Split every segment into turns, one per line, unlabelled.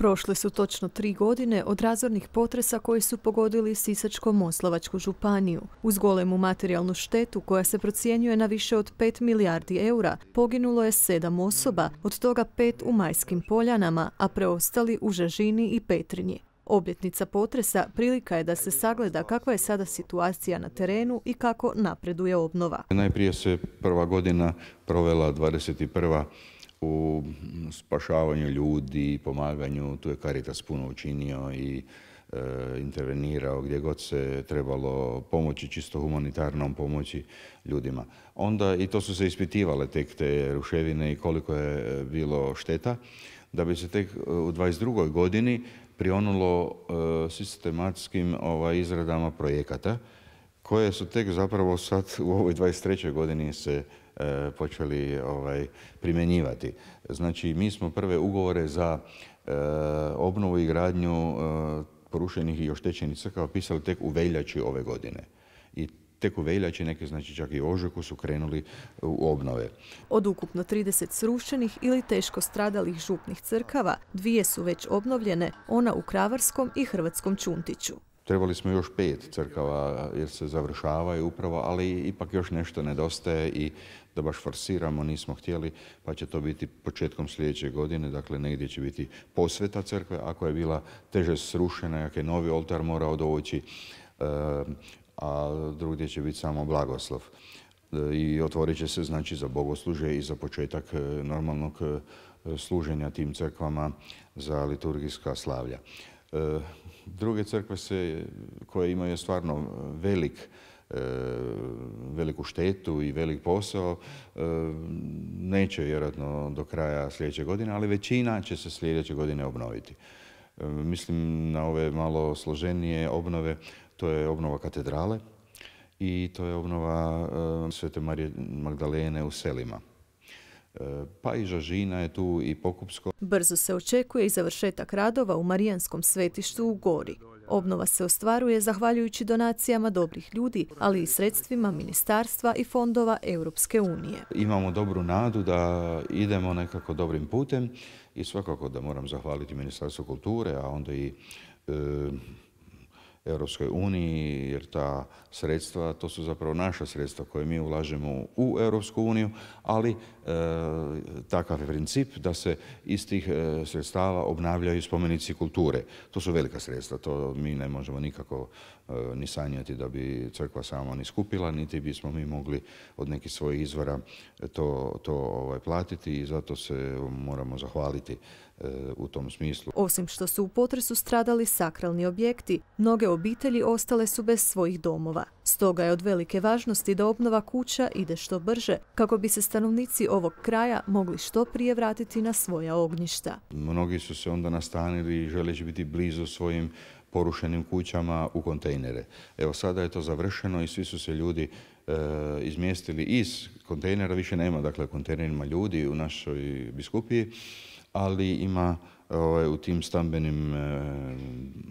Prošle su točno tri godine od razornih potresa koji su pogodili Sisačko-Moslavačku županiju. Uz golemu materijalnu štetu koja se procjenjuje na više od 5 milijardi eura, poginulo je sedam osoba, od toga pet u Majskim poljanama, a preostali u Žažini i Petrinji. Objetnica potresa prilika je da se sagleda kakva je sada situacija na terenu i kako napreduje obnova.
Najprije se prva godina provela 21 u spašavanju ljudi, pomaganju, tu je Caritas puno učinio i e, intervenirao gdje god se trebalo pomoći, čisto humanitarnom pomoći ljudima. Onda i to su se ispitivale tek te ruševine i koliko je e, bilo šteta, da bi se tek e, u 22. godini prionulo sistematskim ovaj, izradama projekata koje su tek zapravo sad u ovoj 23. godini se E, počeli ovaj, primjenjivati. Znači, mi smo prve ugovore za e, obnovu i gradnju e, porušenih i oštećenih crkava pisali tek u veljači ove godine. I tek u veljači, neke znači čak i ožujku su krenuli u obnove.
Od ukupno 30 srušenih ili teško stradalih župnih crkava, dvije su već obnovljene, ona u Kravarskom i Hrvatskom Čuntiću.
Trebali smo još pet crkava jer se završavaju upravo, ali ipak još nešto nedostaje i da baš forsiramo nismo htjeli, pa će to biti početkom sljedeće godine, dakle negdje će biti posveta crkve, ako je bila teže srušena, ako je novi oltar morao doći, e, a drugdje će biti samo blagoslov. E, I otvorit će se znači za bogosluže i za početak e, normalnog služenja tim crkvama za liturgijska slavlja. Druge crkve se, koje imaju stvarno e, velik e, veliku štetu i velik posao e, neće vjerojatno do kraja sljedeće godine, ali većina će se sljedeće godine obnoviti. Mislim na ove malo složenije obnove, to je obnova katedrale i to je obnova Svete Marije Magdalene u selima. E, pa i Žažina je tu i Pokupsko.
Brzo se očekuje i završetak radova u Marijanskom svetištu u Gori. Obnova se ostvaruje zahvaljujući donacijama dobrih ljudi, ali i sredstvima ministarstva i fondova Europske unije.
Imamo dobru nadu da idemo nekako dobrim putem i svakako da moram zahvaliti Ministarstvu kulture, a onda i e, Europskoj uniji, jer ta sredstva, to su zapravo naša sredstva koje mi ulažemo u Europsku uniju, ali eh, takav je princip da se iz tih eh, sredstava obnavljaju spomenici kulture. To su velika sredstva, to mi ne možemo nikako eh, ni sanjati da bi crkva sama ni skupila, niti bismo mi mogli od nekih svojih izvora to, to ovaj, platiti i zato se moramo zahvaliti u tom smislu.
Osim što su u potresu stradali sakralni objekti, mnoge obitelji ostale su bez svojih domova. Stoga je od velike važnosti da obnova kuća ide što brže, kako bi se stanovnici ovog kraja mogli što prije vratiti na svoja ognjišta.
Mnogi su se onda nastanili želeći biti blizu svojim porušenim kućama u kontejnere. Evo sada je to završeno i svi su se ljudi e, izmjestili iz kontejnera, više nema dakle kontejnerima ljudi u našoj biskupiji, ali ima Ovaj, u tim stambenim e,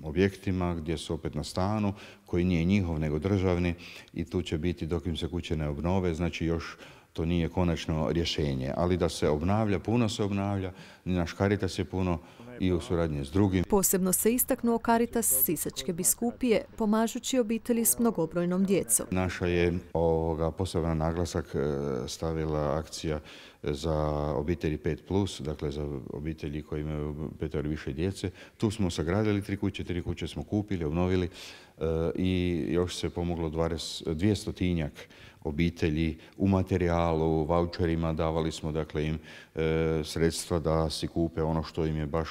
objektima gdje su opet na stanu koji nije njihov nego državni i tu će biti dok im se kuće ne obnove, znači još nije konačno rješenje, ali da se obnavlja, puno se obnavlja, naš Karitas je puno i u suradnji s drugim.
Posebno se istaknuo Karitas Sisačke biskupije, pomažući obitelji s mnogobrojnom djecom.
Naša je ovoga, poseban naglasak e, stavila akcija za obitelji 5+, dakle za obitelji koji imaju ili više djece. Tu smo sagradili tri kuće, tri kuće smo kupili, obnovili e, i još se pomoglo dvijestotinjak tinjak obitelji u materijalu, voucherima, davali smo dakle im e, sredstva da si kupe ono što im je baš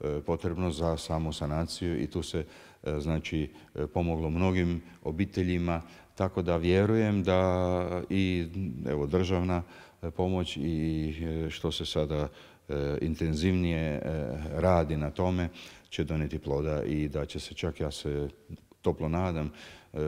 e, potrebno za samu sanaciju i tu se e, znači pomoglo mnogim obiteljima, tako da vjerujem da i evo državna pomoć i što se sada intenzivnije radi na tome će doneti ploda i da će se čak, ja se toplo nadam, e,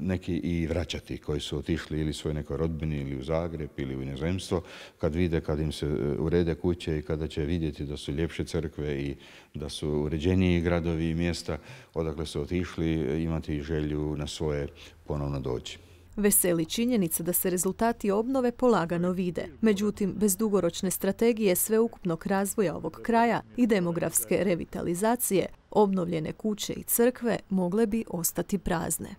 neki i vraćati koji su otišli ili svoj nekoj rodbini ili u Zagreb ili u inozemstvo, kad vide, kad im se e, urede kuće i kada će vidjeti da su ljepše crkve i da su uređeniji gradovi i mjesta odakle su otišli, e, imati želju na svoje ponovno doći.
Veseli činjenica da se rezultati obnove polagano vide. Međutim, bez dugoročne strategije sveukupnog razvoja ovog kraja i demografske revitalizacije, obnovljene kuće i crkve mogle bi ostati prazne.